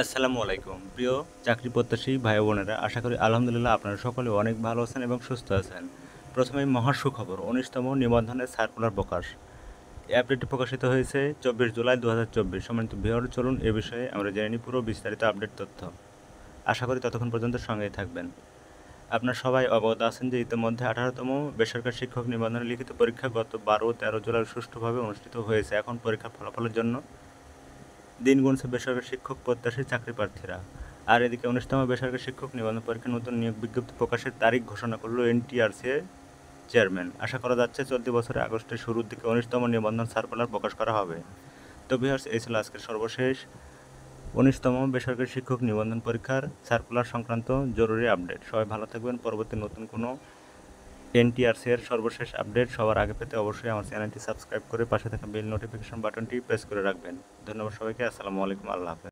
আসসালামু আলাইকুম প্রিয় চাকরি প্রত্যাশী ভাই বোনেরা আশা করি আলহামদুলিল্লাহ আপনারা সকলে অনেক ভালো আছেন এবং সুস্থ আছেন প্রথমে মহাসুখবর উনিশতম নিবন্ধনের সার্কুলার প্রকাশ অ্যাপডেটটি প্রকাশিত হয়েছে চব্বিশ জুলাই দু হাজার চব্বিশ সম্মানিত ভিওর চলুন এ বিষয়ে আমরা জেনে নিই পুরো বিস্তারিত আপডেট তথ্য আশা করি ততক্ষণ পর্যন্ত সঙ্গেই থাকবেন আপনার সবাই অবগত আছেন যে ইতিমধ্যে আঠারোতম বেসরকারি শিক্ষক নিবন্ধনের লিখিত পরীক্ষা গত বারো তেরো জুলাই সুষ্ঠুভাবে অনুষ্ঠিত হয়েছে এখন পরীক্ষার ফলাফলের জন্য দিন গুনছে বেসরকারি শিক্ষক প্রত্যাশী চাকরি প্রার্থীরা আর এদিকে উনিশতম বেসরকারি শিক্ষক নিবন্ধন পরীক্ষা নতুন নিয়োগ বিজ্ঞপ্তি প্রকাশের তারিখ ঘোষণা করল এনটিআরসি চেয়ারম্যান আশা করা যাচ্ছে চলতি বছরে আগস্টের শুরুর দিকে উনিশতম নিবন্ধন সার্কুলার প্রকাশ করা হবে তো বিহার্স এই ছিল আজকের সর্বশেষ উনিশতম বেসরকারি শিক্ষক নিবন্ধন পরীক্ষার সার্কুলার সংক্রান্ত জরুরি আপডেট সবাই ভালো থাকবেন পরবর্তী নতুন কোনো এর সর্বশেষ আপডেট সবার আগে পেতে অবশ্যই আমার চ্যানেলটি সাবস্ক্রাইব করে পাশে থাকা বেল নোটিফিকেশন বাটনটি প্রেস করে রাখবেন ধন্যবাদ সবাইকে আসসালামু আলাইকুম আল্লাহ হাফেজ